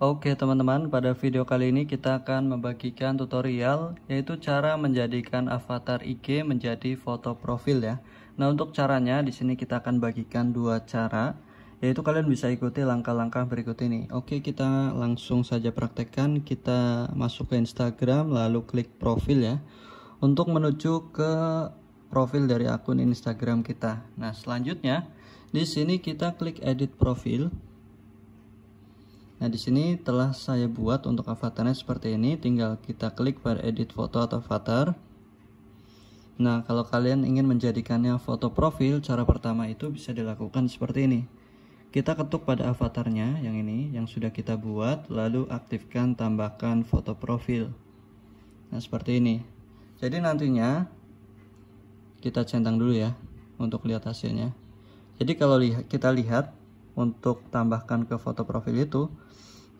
Oke teman-teman, pada video kali ini kita akan membagikan tutorial yaitu cara menjadikan avatar IG menjadi foto profil ya. Nah, untuk caranya di sini kita akan bagikan dua cara yaitu kalian bisa ikuti langkah-langkah berikut ini. Oke, kita langsung saja praktekkan. Kita masuk ke Instagram lalu klik profil ya. Untuk menuju ke profil dari akun Instagram kita. Nah, selanjutnya di sini kita klik edit profil. Nah, di sini telah saya buat untuk avatarnya seperti ini. Tinggal kita klik pada edit foto atau avatar. Nah, kalau kalian ingin menjadikannya foto profil, cara pertama itu bisa dilakukan seperti ini. Kita ketuk pada avatarnya yang ini yang sudah kita buat, lalu aktifkan tambahkan foto profil. Nah, seperti ini. Jadi nantinya kita centang dulu ya untuk lihat hasilnya. Jadi kalau lihat kita lihat untuk tambahkan ke foto profil itu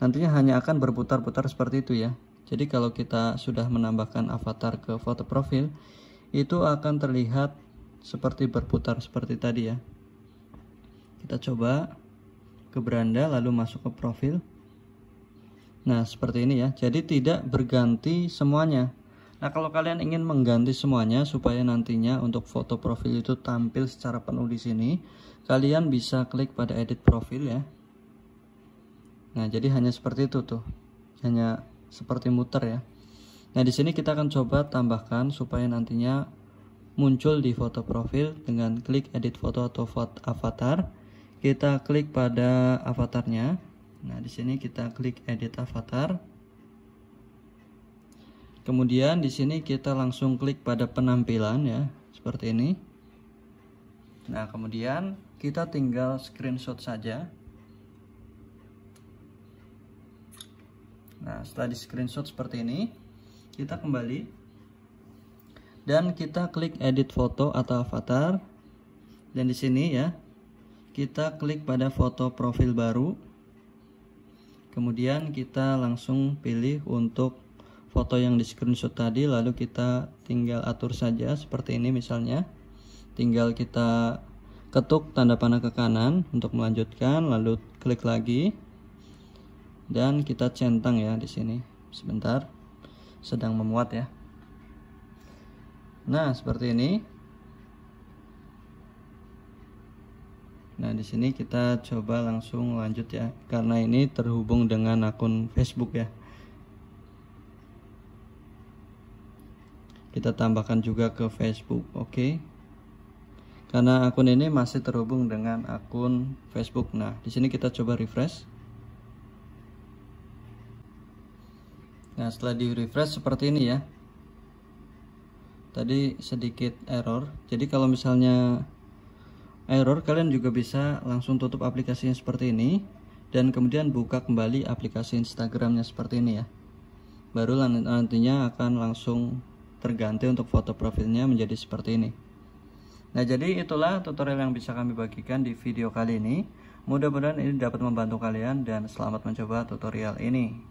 nantinya hanya akan berputar-putar seperti itu ya jadi kalau kita sudah menambahkan avatar ke foto profil itu akan terlihat seperti berputar seperti tadi ya kita coba ke beranda lalu masuk ke profil nah seperti ini ya jadi tidak berganti semuanya Nah, kalau kalian ingin mengganti semuanya supaya nantinya untuk foto profil itu tampil secara penuh di sini, kalian bisa klik pada edit profil ya. Nah, jadi hanya seperti itu tuh. Hanya seperti muter ya. Nah, di sini kita akan coba tambahkan supaya nantinya muncul di foto profil dengan klik edit foto atau foto avatar. Kita klik pada avatarnya. Nah, di sini kita klik edit avatar. Kemudian di sini kita langsung klik pada penampilan ya, seperti ini. Nah, kemudian kita tinggal screenshot saja. Nah, setelah di screenshot seperti ini, kita kembali dan kita klik edit foto atau avatar. Dan di sini ya, kita klik pada foto profil baru. Kemudian kita langsung pilih untuk foto yang di screenshot tadi lalu kita tinggal atur saja seperti ini misalnya tinggal kita ketuk tanda panah ke kanan untuk melanjutkan lalu klik lagi dan kita centang ya di sini sebentar sedang memuat ya nah seperti ini nah di sini kita coba langsung lanjut ya karena ini terhubung dengan akun Facebook ya kita tambahkan juga ke Facebook oke okay? karena akun ini masih terhubung dengan akun Facebook nah di sini kita coba refresh nah setelah di refresh seperti ini ya tadi sedikit error jadi kalau misalnya error kalian juga bisa langsung tutup aplikasinya seperti ini dan kemudian buka kembali aplikasi Instagramnya seperti ini ya baru nantinya akan langsung terganti untuk foto profilnya menjadi seperti ini. Nah, jadi itulah tutorial yang bisa kami bagikan di video kali ini. Mudah-mudahan ini dapat membantu kalian dan selamat mencoba tutorial ini.